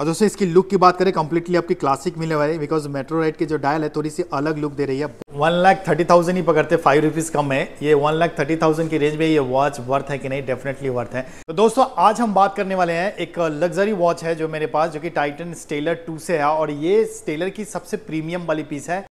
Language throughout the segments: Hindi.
और दोस्तों इसकी लुक की बात करें कंप्लीटली आपकी क्लासिक मिलने वाली बिकॉज मेट्रो राइड की जो डायल है थोड़ी सी अलग लुक दे रही है वन लाख थर्टी थाउजेंड ही पकड़ते फाइव रुपीज़ कम है ये वन लाख थर्टी थाउजेंड की रेंज में ये वॉच वर्थ है कि नहीं डेफिनेटली वर्थ है तो दोस्तों आज हम बात करने वाले हैं एक लग्जरी वॉच है जो मेरे पास जो कि टाइटन स्टेलर टू से है और ये स्टेलर की सबसे प्रीमियम वाली पीस है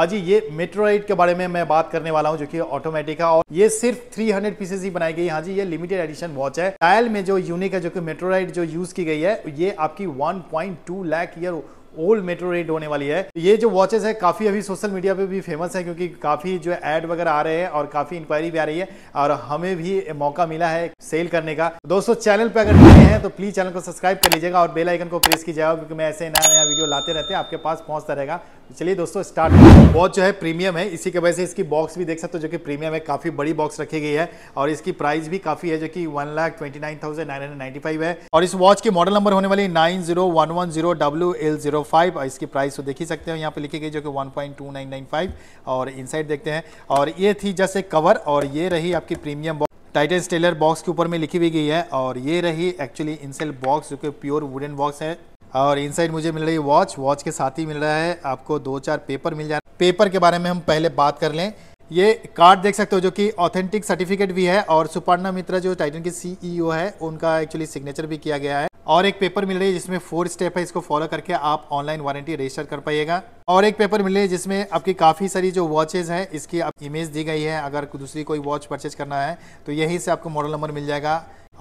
हाँ जी ये मेट्रोराइट के बारे में मैं बात करने वाला हूँ जो कि ऑटोमेटिक है और ये सिर्फ 300 पीसेज ही बनाई गई हाँ जी ये लिमिटेड एडिशन वॉच है डायल में जो यूनिक है जो कि मेट्रोराइट जो यूज की गई है ये आपकी 1.2 lakh year old metro rate होने वाली है ये जो वॉचेस है काफ़ी अभी सोशल मीडिया पे भी फेमस है क्योंकि काफ़ी जो एड वगैरह आ रहे हैं और काफ़ी इंक्वायरी भी आ रही है और हमें भी मौका मिला है सेल करने का दोस्तों चैनल पे अगर नए हैं तो प्लीज़ चैनल को सब्सक्राइब कर लीजिएगा और बेलाइकन को प्रेस कीजिएगा क्योंकि मैं ऐसे नया नया वीडियो लाते रहते हैं आपके पास पहुंचता रहेगा तो चलिए दोस्तों स्टार्ट वॉच जो है प्रीमियम है इसी की वजह से इसकी बॉक्स भी देख सकते हो जो कि प्रीमियम है काफ़ी बड़ी बॉक्स रखी गई है और इसकी प्राइस भी काफ़ी है जो कि one lakh twenty nine thousand nine hundred ninety five है और इस वॉच की मॉडल नंबर होने वाली nine zero one one zero W L zero 5 इसकी प्राइस तो देख ही सकते हो यहाँ पे लिखी गई जो कि 1.2995 और इनसाइड देखते हैं और ये थी जैसे कवर और ये रही आपकी प्रीमियम टाइटन स्टेलर बॉक्स के ऊपर में लिखी हुई गई है और ये रही एक्चुअली इनसेल बॉक्स जो कि प्योर वुडन बॉक्स है और इनसाइड मुझे मिल रही है वॉच वॉच के साथ ही मिल रहा है आपको दो चार पेपर मिल जाए पेपर के बारे में हम पहले बात कर लें ये कार्ड देख सकते हो जो कि ऑथेंटिक सर्टिफिकेट भी है और सुपर्णा मित्रा जो टाइटन की सीईओ है उनका एक्चुअली सिग्नेचर भी किया गया है और एक पेपर मिल रही है जिसमें फोर स्टेप है इसको फॉलो करके आप ऑनलाइन वारंटी रजिस्टर कर पाइएगा और एक पेपर मिल रही है जिसमें आपकी काफ़ी सारी जो वॉचेज हैं इसकी आप इमेज दी गई है अगर दूसरी कोई वॉच परचेज करना है तो यहीं से आपको मॉडल नंबर मिल जाएगा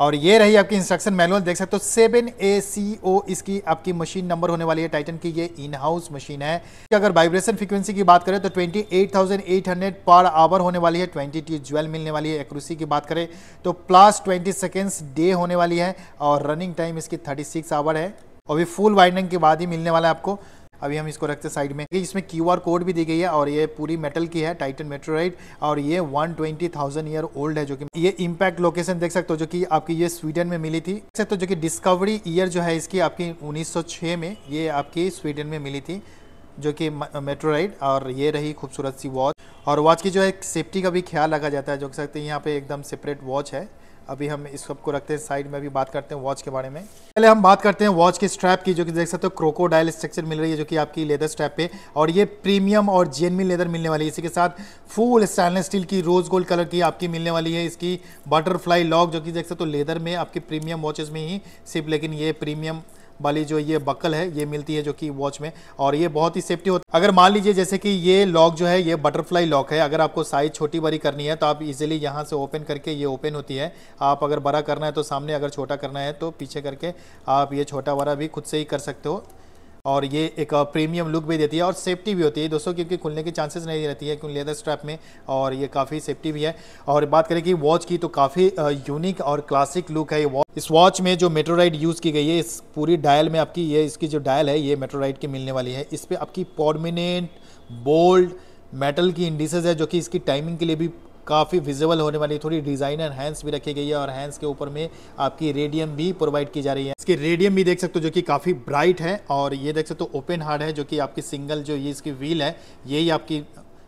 और ये रही आपकी इंस्ट्रक्शन मैनुअल देख सकते हो सेवन ए सी ओ इसकी आपकी मशीन नंबर होने वाली है टाइटन की ये इन हाउस मशीन है अगर वाइब्रेशन फ्रीक्वेंसी की बात करें तो 28,800 पर आवर होने वाली है 20 टी ज्वेल्व मिलने वाली है एक्यूरेसी की बात करें तो प्लस 20 सेकेंड्स डे होने वाली है और रनिंग टाइम इसकी थर्टी आवर है और भी फुल वाइडनिंग के बाद ही मिलने वाला है आपको अभी हम इसको रखते हैं साइड में इसमें क्यू कोड भी दी गई है और ये पूरी मेटल की है टाइटन मेट्रोराइट और ये one twenty thousand year old है जो कि ये इम्पैक्ट लोकेशन देख सकते हो जो कि आपकी ये स्वीडन में मिली थी देख सकते हो जो कि डिस्कवरी ईयर जो है इसकी आपकी 1906 में ये आपकी स्वीडन में मिली थी जो कि मेट्रोराइड और ये रही खूबसूरत सी वॉच और वॉच की जो है सेफ्टी का भी ख्याल रखा जाता है जो सकते हैं यहाँ पे एकदम सेपरेट वॉच है अभी हम इस सबको रखते हैं साइड में अभी बात करते हैं वॉच के बारे में पहले हम बात करते हैं वॉच के स्ट्रैप की जो कि देख सकते हो क्रोकोडाइल स्ट्रक्चर मिल रही है जो कि आपकी लेदर स्ट्रैप पे और ये प्रीमियम और जेनमिन लेदर मिलने वाली है इसी के साथ फुल स्टेनलेस स्टील की रोज गोल्ड कलर की आपकी मिलने वाली है इसकी बटरफ्लाई लॉक जो कि देख सकते हो लेदर में आपकी प्रीमियम वॉचेज में ही सिर्फ लेकिन ये प्रीमियम वाली जो ये बकल है ये मिलती है जो कि वॉच में और ये बहुत ही सेफ्टी होती है अगर मान लीजिए जैसे कि ये लॉक जो है ये बटरफ्लाई लॉक है अगर आपको साइज छोटी बड़ी करनी है तो आप इजिली यहाँ से ओपन करके ये ओपन होती है आप अगर बड़ा करना है तो सामने अगर छोटा करना है तो पीछे करके आप ये छोटा बड़ा भी खुद से ही कर सकते हो और ये एक प्रीमियम लुक भी देती है और सेफ्टी भी होती है दोस्तों क्योंकि खुलने के चांसेस नहीं रहती है क्योंकि लेदर स्ट्रैप में और ये काफ़ी सेफ्टी भी है और बात करें कि वॉच की तो काफ़ी यूनिक और क्लासिक लुक है ये वॉच इस वॉच में जो मेट्रोराइड यूज़ की गई है इस पूरी डायल में आपकी ये इसकी जो डायल है ये मेट्रोराइड की मिलने वाली है इस पर आपकी पॉर्मिनेंट बोल्ड मेटल की इंडिसेज है जो कि इसकी टाइमिंग के लिए भी काफ़ी विजिबल होने वाली थोड़ी डिज़ाइनर हैंड्स भी रखी गई है और हैंड्स के ऊपर में आपकी रेडियम भी प्रोवाइड की जा रही है इसकी रेडियम भी देख सकते हो जो कि काफ़ी ब्राइट है और ये देख सकते हो ओपन हार्ड है जो कि आपकी सिंगल जो ये इसकी व्हील है यही आपकी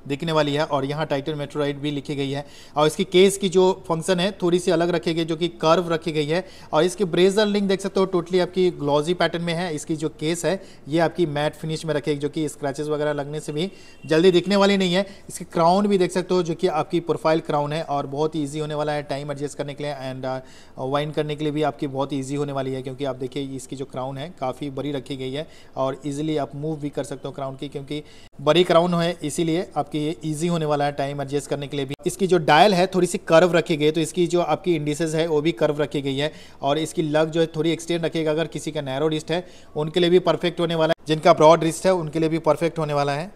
दिखने वाली है और यहाँ टाइटल मेट्रोराइड भी लिखी गई है और इसकी केस की जो फंक्शन है थोड़ी सी अलग रखी गई जो कि कर्व रखी गई है और इसकी ब्रेजर लिंक देख सकते हो टोटली आपकी ग्लॉजी पैटर्न में है इसकी जो केस है ये आपकी मैट फिनिश में रखेगी जो कि स्क्रैचेस वगैरह लगने से भी जल्दी दिखने वाली नहीं है इसकी क्राउन भी देख सकते हो जो कि आपकी प्रोफाइल क्राउन है और बहुत ही ईजी होने वाला है टाइम एडजस्ट करने के लिए एंड वाइन uh, करने के लिए भी आपकी बहुत ईजी होने वाली है क्योंकि आप देखिए इसकी जो क्राउन है काफ़ी बड़ी रखी गई है और ईजिली आप मूव भी कर सकते हो क्राउन की क्योंकि बड़ी क्राउन है इसीलिए आप आपके ये ईजी होने वाला है टाइम एडजस्ट करने के लिए भी इसकी जो डायल है थोड़ी सी कर्व रखी गई है तो इसकी जो आपकी इंडिसेज है वो भी कर्व रखी गई है और इसकी लग जो है थोड़ी एक्सटेंड रखेगा अगर किसी का नैरो रिस्ट है उनके लिए भी परफेक्ट होने वाला है जिनका ब्रॉड रिस्ट है उनके लिए भी परफेक्ट होने वाला है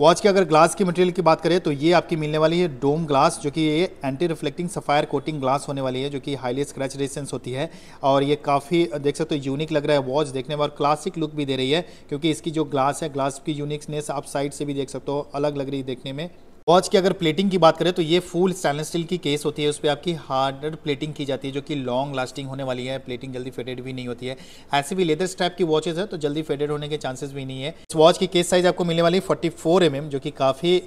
वॉच के अगर ग्लास की मटेरियल की बात करें तो ये आपकी मिलने वाली है डोम ग्लास जो कि ये anti reflecting sapphire coating glass होने वाली है जो कि हाईली स्क्रैच रेजिस्टेंस होती है और ये काफ़ी देख सकते हो तो यूनिक लग रहा है वॉच देखने में और क्लासिक लुक भी दे रही है क्योंकि इसकी जो ग्लास है ग्लास की यूनिकनेस आप साइड से भी देख सकते हो अलग लग रही है देखने में वॉच की अगर प्लेटिंग की बात करें तो ये फुल स्टेनलेस स्टील की केस होती है उस पर आपकी हार्डर प्लेटिंग की जाती है जो कि लॉन्ग लास्टिंग होने वाली है प्लेटिंग जल्दी फेडेड भी नहीं होती है ऐसे भी लेदर स्ट्रैप की वॉचेज है तो जल्दी फेडेड होने के चांसेस भी नहीं है इस वॉच की केस साइज आपको मिलने वाली फोर्टी फोर mm, जो कि काफ़ी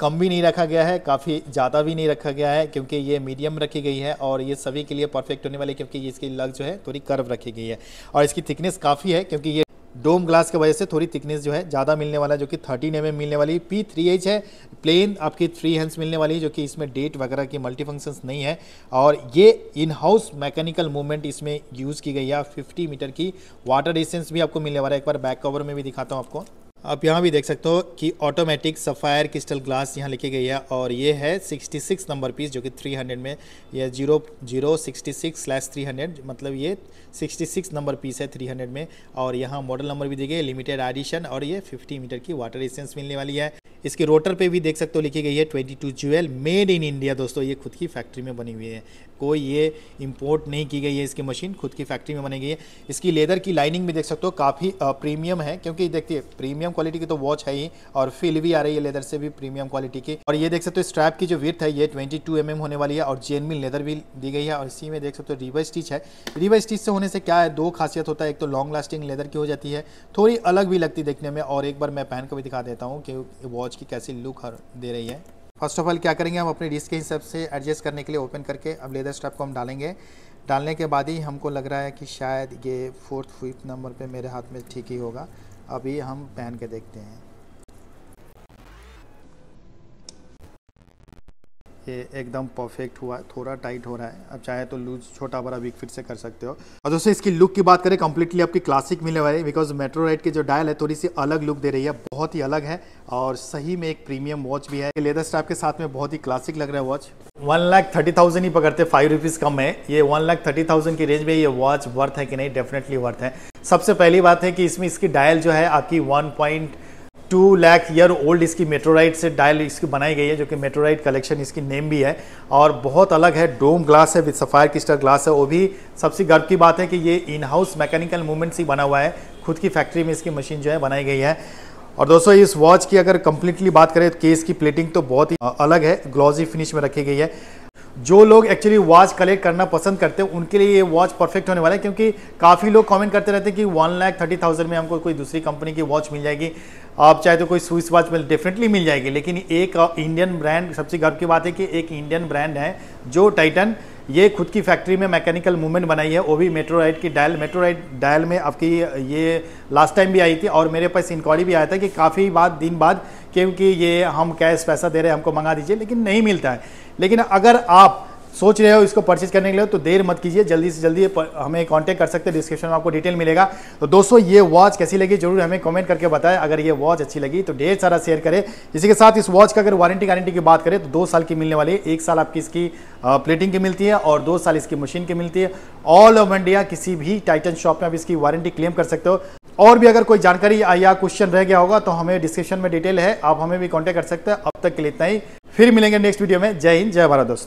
कम भी नहीं रखा गया है काफ़ी ज़्यादा भी नहीं रखा गया है क्योंकि ये मीडियम रखी गई है और ये सभी के लिए परफेक्ट होने वाली है क्योंकि इसकी लग जो है थोड़ी कर्व रखी गई है और इसकी थिकनेस काफ़ी है क्योंकि ये डोम ग्लास की वजह से थोड़ी थिकनेस जो है ज़्यादा मिलने वाला जो कि थर्टीन एम mm मिलने वाली पी थ्री एच है प्लेन आपकी थ्री हैंड्स मिलने वाली है जो कि इसमें डेट वगैरह की मल्टी फंक्शंस नहीं है और ये इन हाउस मैकेनिकल मूवमेंट इसमें यूज़ की गई है फिफ्टी मीटर की वाटर डिस्टेंस भी आपको मिलने वाला है एक बार बैक कवर में भी दिखाता हूँ आपको आप यहाँ भी देख सकते हो कि ऑटोमेटिक सफ़ायर क्रिस्टल ग्लास यहाँ लिखी गई है और ये है 66 नंबर पीस जो कि 300 में यह zero zero sixty six three hundred मतलब ये 66 नंबर पीस है 300 में और यहाँ मॉडल नंबर भी दी गई लिमिटेड एडिशन और ये 50 मीटर की वाटर एसेंस मिलने वाली है इसके रोटर पे भी देख सकते हो लिखी गई है twenty two jewel made in India दोस्तों ये खुद की फैक्ट्री में बनी हुई है कोई ये इंपोर्ट नहीं की गई है इसकी मशीन खुद की फैक्ट्री में बनी गई है इसकी लेदर की लाइनिंग भी देख सकते हो काफ़ी प्रीमियम है क्योंकि देखिए प्रीमियम प्रीमियम क्वालिटी की तो वॉच है ही और फील भी आ रही है लेदर से भी प्रीमियम क्वालिटी की और ये देख सकते हो स्ट्रैप की जो विथ है ये ट्वेंटी टू mm होने वाली है और जेनमिन लेदर भी दी गई है और इसी में देख सकते हो रिवर स्टिच है रिवर स्टिच से होने से क्या है दो खासियत होता है एक तो लॉन्ग लास्टिंग लेदर की हो जाती है थोड़ी अलग भी लगती देखने में और एक बार मैं पहन कर भी दिखा देता हूँ कि वॉच की कैसी लुक दे रही है फर्स्ट ऑफ ऑल क्या करेंगे हम अपने डिस्क के हिसाब से एडजस्ट करने के लिए ओपन करके अब लेदर स्ट्रैप को हम डालेंगे डालने के बाद ही हमको लग रहा है कि शायद ये फोर्थ फिफ्थ नंबर पे मेरे हाथ में ठीक ही होगा अभी हम पहन के देखते हैं ये एकदम परफेक्ट हुआ है थोड़ा टाइट हो रहा है अब चाहे तो लूज छोटा बड़ा वीक फिट से कर सकते हो और दोस्तों इसकी लुक की बात करें कंप्लीटली आपकी क्लासिक मिलने वाली है बिकॉज मेट्रो राइट की जो डायल है थोड़ी सी अलग लुक दे रही है बहुत ही अलग है और सही में एक प्रीमियम वॉच भी है लेदर स्टाफ के साथ में बहुत ही क्लासिक लग रहा है watch one lakh thirty thousand ही पकड़ते फाइव रुपीज़ कम है ये वन लाख थर्टी थाउजेंड की रेंज में ये वॉच वर्थ है कि नहीं डेफिनेटली वर्थ है सबसे पहली बात है कि इसमें इसकी डायल जो है आपकी 1.2 लैख ईयर ओल्ड इसकी मेट्रोराइट से डायल इसकी बनाई गई है जो कि मेट्रोराइट कलेक्शन इसकी नेम भी है और बहुत अलग है डोम ग्लास है विद सफ़ायर क्रिस्टल ग्लास है वो भी सबसे गर्व की बात है कि ये इन हाउस मैकेनिकल मूवमेंट से बना हुआ है खुद की फैक्ट्री में इसकी मशीन जो है बनाई गई है और दोस्तों इस वॉच की अगर कंप्लीटली बात करें तो केस की प्लेटिंग तो बहुत ही अलग है ग्लॉजी फिनिश में रखी गई है जो लोग एक्चुअली वॉच कलेक्ट करना पसंद करते हैं उनके लिए ये वॉच परफेक्ट होने वाला है क्योंकि काफ़ी लोग कमेंट करते रहते हैं कि वन लाख थर्टी थाउजेंड में हमको कोई दूसरी कंपनी की वॉच मिल जाएगी आप चाहे तो कोई स्विस वॉच मिल डेफिनेटली मिल जाएगी लेकिन एक इंडियन ब्रांड सबसे गर्व की बात है कि एक इंडियन ब्रांड है जो टाइटन ये खुद की फैक्ट्री में मैकेनिकल मूवमेंट बनाई है वो भी मेट्रोराइड की डायल मेट्रोराइड डायल में आपकी ये लास्ट टाइम भी आई थी और मेरे पास इंक्वायरी भी आया था कि काफ़ी बाद दिन बाद क्योंकि ये हम कैश पैसा दे रहे हैं हमको मंगा दीजिए लेकिन नहीं मिलता है लेकिन अगर आप सोच रहे हो इसको परचेज करने के लिए तो देर मत कीजिए जल्दी से जल्दी हमें कांटेक्ट कर सकते हैं डिस्क्रिप्शन में आपको डिटेल मिलेगा तो दोस्तों ये वॉच कैसी लगी जरूर हमें कमेंट करके बताएं अगर ये वॉच अच्छी लगी तो ढेर सारा शेयर करें इसी के साथ इस वॉच का अगर वारंटी गारंटी की बात करें तो दो साल की मिलने वाली है एक साल आपकी इसकी प्लेटिंग की मिलती है और दो साल इसकी मशीन की मिलती है ऑल ओवर इंडिया किसी भी टाइटन शॉप में आप इसकी वारंटी क्लेम कर सकते हो और भी अगर कोई जानकारी या क्वेश्चन रह गया होगा तो हमें डिस्क्रिप्शन में डिटेल है आप हमें भी कॉन्टेक्ट कर सकते हैं अब तक के लिए इतना ही फिर मिलेंगे नेक्स्ट वीडियो में जय हिंद जय भारत दोस्तों